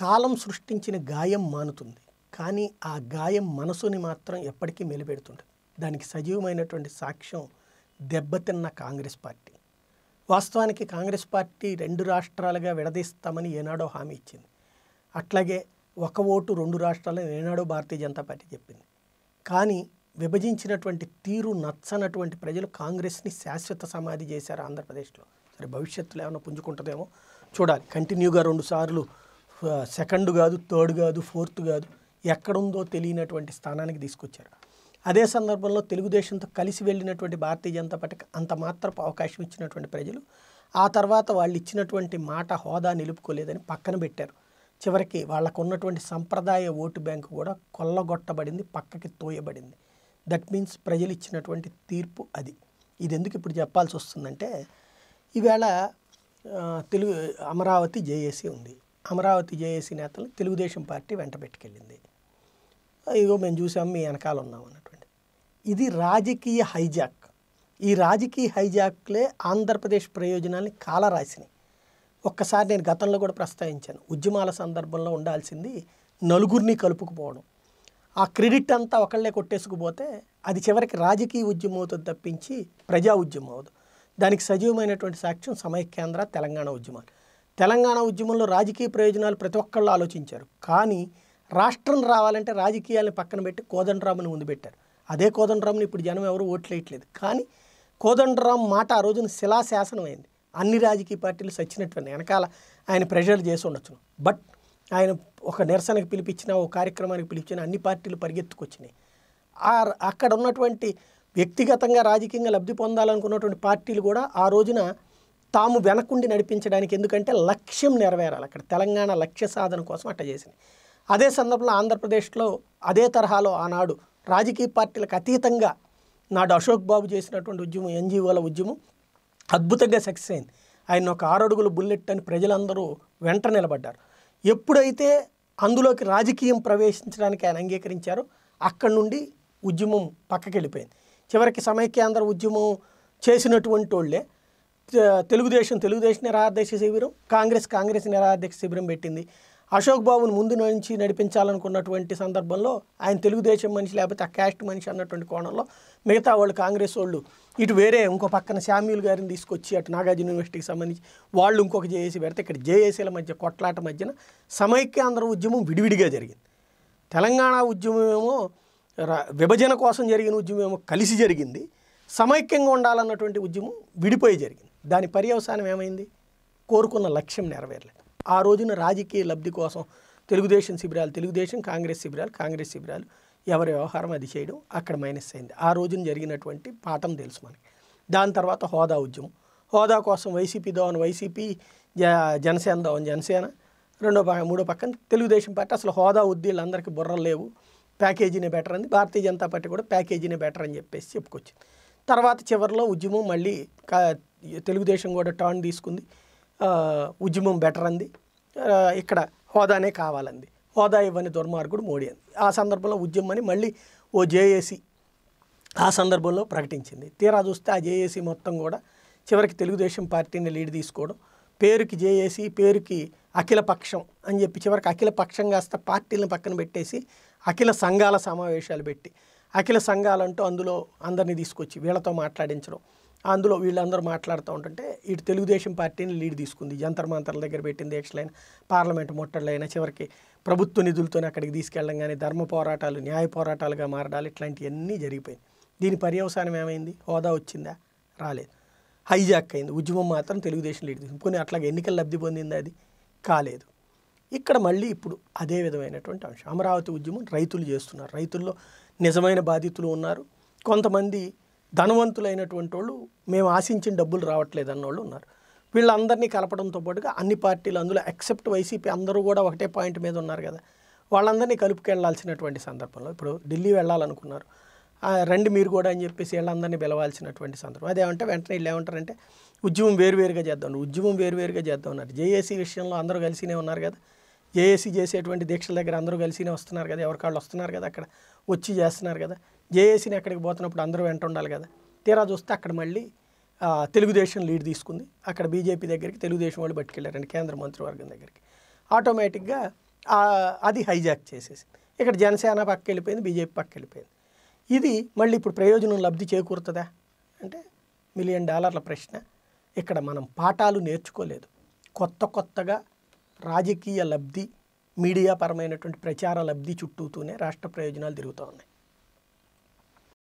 కాలం సృష్టించిన గాయం మానుతుంది కానీ ఆ గాయం మనసుని మాత్రం ఎప్పటికీ మెలిపెడుతుంది దానికి సజీవమైనటువంటి సాక్ష్యం దెబ్బతిన్న కాంగ్రెస్ పార్టీ వాస్తవానికి కాంగ్రెస్ పార్టీ రెండు రాష్ట్రాలుగా విడదీస్తామని ఏనాడో హామీ ఇచ్చింది అట్లాగే ఒక ఓటు రెండు రాష్ట్రాలని ఏనాడో భారతీయ జనతా పార్టీ చెప్పింది కానీ విభజించినటువంటి తీరు నచ్చనటువంటి ప్రజలు కాంగ్రెస్ని శాశ్వత సమాధి చేశారు ఆంధ్రప్రదేశ్లో సరే భవిష్యత్తులో ఏమైనా పుంజుకుంటుందేమో చూడాలి కంటిన్యూగా రెండు సార్లు సెకండ్ కాదు థర్డ్ కాదు ఫోర్త్ కాదు ఎక్కడుందో తెలియనటువంటి స్థానానికి తీసుకొచ్చారు అదే సందర్భంలో తెలుగుదేశంతో కలిసి వెళ్ళినటువంటి భారతీయ జనతా పార్టీకి అంత మాత్రపు అవకాశం ఇచ్చినటువంటి ప్రజలు ఆ తర్వాత వాళ్ళు ఇచ్చినటువంటి మాట హోదా నిలుపుకోలేదని పక్కన పెట్టారు చివరికి వాళ్ళకు ఉన్నటువంటి సంప్రదాయ ఓటు బ్యాంకు కూడా కొల్లగొట్టబడింది పక్కకి తోయబడింది దట్ మీన్స్ ప్రజలు ఇచ్చినటువంటి తీర్పు అది ఇది ఎందుకు ఇప్పుడు చెప్పాల్సి వస్తుందంటే ఈవేళ తెలుగు అమరావతి జేఏసీ ఉంది అమరావతి జేఏసీ నేతలు తెలుగుదేశం పార్టీ వెంట పెట్టుకెళ్ళింది ఇదిగో మేము చూసాం మీ వెనకాల ఉన్నాం అన్నటువంటి ఇది రాజకీయ హైజాక్ ఈ రాజకీయ హైజాక్లే ఆంధ్రప్రదేశ్ ప్రయోజనాల్ని రాసినాయి ఒక్కసారి నేను గతంలో కూడా ప్రస్తావించాను ఉద్యమాల సందర్భంలో ఉండాల్సింది నలుగురిని కలుపుకుపోవడం ఆ క్రెడిట్ అంతా ఒకళ్ళే కొట్టేసుకుపోతే అది చివరికి రాజకీయ ఉద్యమం అవుతుంది తప్పించి ప్రజా ఉద్యమం అవ్వదు దానికి సజీవమైనటువంటి సాక్ష్యం కేంద్ర తెలంగాణ ఉద్యమాలు తెలంగాణ ఉద్యమంలో రాజకీయ ప్రయోజనాలు ప్రతి ఒక్కళ్ళు ఆలోచించారు కానీ రాష్ట్రం రావాలంటే రాజకీయాలను పక్కన పెట్టి కోదండరాముని ముందు పెట్టారు అదే కోదండరాముని ఇప్పుడు జనం ఎవరు ఓట్లేయట్లేదు కానీ కోదండరాం మాట ఆ రోజున శిలాశాసనం అయింది అన్ని రాజకీయ పార్టీలు సచ్చినట్టు వెనకాల ఆయన ప్రెషర్ చేసి ఉండొచ్చు బట్ ఆయన ఒక నిరసనకు పిలిపించిన ఒక కార్యక్రమానికి పిలిపించిన అన్ని పార్టీలు పరిగెత్తుకొచ్చినాయి అక్కడ ఉన్నటువంటి వ్యక్తిగతంగా రాజకీయంగా లబ్ధి పొందాలనుకున్నటువంటి పార్టీలు కూడా ఆ రోజున తాము వెనకుండి నడిపించడానికి ఎందుకంటే లక్ష్యం నెరవేరాలి అక్కడ తెలంగాణ లక్ష్య సాధన కోసం అట్ట చేసింది అదే సందర్భంలో ఆంధ్రప్రదేశ్లో అదే తరహాలో ఆనాడు రాజకీయ పార్టీలకు అతీతంగా నాడు అశోక్ బాబు చేసినటువంటి ఉద్యమం ఎన్జిఓల ఉద్యమం అద్భుతంగా సక్సెస్ అయింది ఆయన ఒక ఆరడుగులు బుల్లెట్ అని ప్రజలందరూ వెంట నిలబడ్డారు ఎప్పుడైతే అందులోకి రాజకీయం ప్రవేశించడానికి ఆయన అంగీకరించారో అక్కడి నుండి ఉద్యమం పక్కకి వెళ్ళిపోయింది చివరికి సమైక్యాంధ్ర ఉద్యమం చేసినటువంటి వాళ్ళే తెలుగుదేశం తెలుగుదేశం నిరాధ్యక్ష శిబిరం కాంగ్రెస్ కాంగ్రెస్ నిరాధ్యక్ష శిబిరం పెట్టింది అశోక్ బాబును ముందు నుంచి నడిపించాలనుకున్నటువంటి సందర్భంలో ఆయన తెలుగుదేశం మనిషి లేకపోతే ఆ క్యాస్ట్ మనిషి అన్నటువంటి కోణంలో మిగతా వాళ్ళు కాంగ్రెస్ వాళ్ళు ఇటు వేరే ఇంకో పక్కన శామ్యుల్ గారిని తీసుకొచ్చి అటు నాగార్జున యూనివర్సిటీకి సంబంధించి వాళ్ళు ఇంకొక జేఏసీ పెడితే ఇక్కడ జేఏసీల మధ్య కొట్లాట మధ్యన సమైక్యాంధ్ర ఉద్యమం విడివిడిగా జరిగింది తెలంగాణ ఉద్యమమేమో విభజన కోసం జరిగిన ఉద్యమం ఏమో కలిసి జరిగింది సమైక్యంగా ఉండాలన్నటువంటి ఉద్యమం విడిపోయి జరిగింది దాని పర్యవసానం ఏమైంది కోరుకున్న లక్ష్యం నెరవేరలేదు ఆ రోజున రాజకీయ లబ్ధి కోసం తెలుగుదేశం శిబిరాలు తెలుగుదేశం కాంగ్రెస్ శిబిరాలు కాంగ్రెస్ శిబిరాలు ఎవరి వ్యవహారం అది చేయడం అక్కడ మైనస్ అయింది ఆ రోజున జరిగినటువంటి పాఠం తెలుసు మనకి దాని తర్వాత హోదా ఉద్యమం హోదా కోసం వైసీపీ దోవన్ వైసీపీ జనసేన దోవన్ జనసేన రెండో మూడో పక్కన తెలుగుదేశం పార్టీ అసలు హోదా ఉద్యోగులు అందరికీ బుర్రలు లేవు ప్యాకేజీనే బెటర్ అంది భారతీయ జనతా పార్టీ కూడా ప్యాకేజీనే బెటర్ అని చెప్పేసి చెప్పుకొచ్చింది తర్వాత చివరిలో ఉద్యమం మళ్ళీ తెలుగుదేశం కూడా టర్న్ తీసుకుంది ఉద్యమం బెటర్ అంది ఇక్కడ హోదానే కావాలంది హోదా ఇవ్వని దుర్మార్గుడు మోడీ అంది ఆ సందర్భంలో ఉద్యమని మళ్ళీ ఓ జేఏసీ ఆ సందర్భంలో ప్రకటించింది తీరా చూస్తే ఆ జేఏసీ మొత్తం కూడా చివరికి తెలుగుదేశం పార్టీని లీడ్ తీసుకోవడం పేరుకి జేఏసీ పేరుకి అఖిల పక్షం అని చెప్పి చివరికి అఖిల పక్షం కాస్త పార్టీలను పక్కన పెట్టేసి అఖిల సంఘాల సమావేశాలు పెట్టి అఖిల సంఘాలంటూ అందులో అందరినీ తీసుకొచ్చి వీళ్ళతో మాట్లాడించడం అందులో వీళ్ళందరూ మాట్లాడుతూ ఉంటుంటే ఇటు తెలుగుదేశం పార్టీని లీడ్ తీసుకుంది జంతర్ మంతర్ల దగ్గర పెట్టింది దీక్షలైన పార్లమెంట్ ముట్టడలైన చివరికి ప్రభుత్వ నిధులతోనే అక్కడికి తీసుకెళ్ళడం కానీ ధర్మ పోరాటాలు న్యాయ పోరాటాలుగా మారడాలు ఇట్లాంటివన్నీ జరిగిపోయింది దీని పర్యవసానం ఏమైంది హోదా వచ్చిందా రాలేదు హైజాక్ అయింది ఉద్యమం మాత్రం తెలుగుదేశం లీడ్ తీసుకుంది కొన్ని అట్లాగే ఎన్నికలు లబ్ధి పొందింది అది కాలేదు ఇక్కడ మళ్ళీ ఇప్పుడు అదే విధమైనటువంటి అంశం అమరావతి ఉద్యమం రైతులు చేస్తున్నారు రైతుల్లో నిజమైన బాధితులు ఉన్నారు కొంతమంది ధనవంతులైనటువంటి వాళ్ళు మేము ఆశించిన డబ్బులు రావట్లేదు అన్నోళ్ళు ఉన్నారు వీళ్ళందరినీ కలపడంతో పాటుగా అన్ని పార్టీలు అందులో ఎక్సెప్ట్ వైసీపీ అందరూ కూడా ఒకటే పాయింట్ మీద ఉన్నారు కదా వాళ్ళందరినీ కలుపుకెళ్లాల్సినటువంటి సందర్భంలో ఇప్పుడు ఢిల్లీ వెళ్ళాలనుకున్నారు రండి మీరు కూడా అని చెప్పేసి వీళ్ళందరినీ పిలవాల్సినటువంటి సందర్భం అదేమంటే వెంటనే వీళ్ళు ఏమంటారంటే ఉద్యమం వేరువేరుగా చేద్దాం ఉద్యమం వేరువేరుగా చేద్దాం అన్నారు జేఏసీ విషయంలో అందరూ కలిసినే ఉన్నారు కదా జేఏసీ చేసేటువంటి దీక్షల దగ్గర అందరూ కలిసినే వస్తున్నారు కదా ఎవరికాళ్ళు వస్తున్నారు కదా అక్కడ వచ్చి చేస్తున్నారు కదా జేఏసీని అక్కడికి పోతున్నప్పుడు అందరూ వెంట ఉండాలి కదా తీరా చూస్తే అక్కడ మళ్ళీ తెలుగుదేశం లీడ్ తీసుకుంది అక్కడ బీజేపీ దగ్గరికి తెలుగుదేశం వాళ్ళు పట్టుకెళ్ళారండి కేంద్ర మంత్రివర్గం దగ్గరికి ఆటోమేటిక్గా అది హైజాక్ చేసేసి ఇక్కడ జనసేన పక్క వెళ్ళిపోయింది బీజేపీ పక్క వెళ్ళిపోయింది ఇది మళ్ళీ ఇప్పుడు ప్రయోజనం లబ్ధి చేకూరుతుందా అంటే మిలియన్ డాలర్ల ప్రశ్న ఇక్కడ మనం పాఠాలు నేర్చుకోలేదు కొత్త కొత్తగా రాజకీయ లబ్ధి మీడియా పరమైనటువంటి ప్రచార లబ్ధి చుట్టూతూనే రాష్ట్ర ప్రయోజనాలు తిరుగుతూ ఉన్నాయి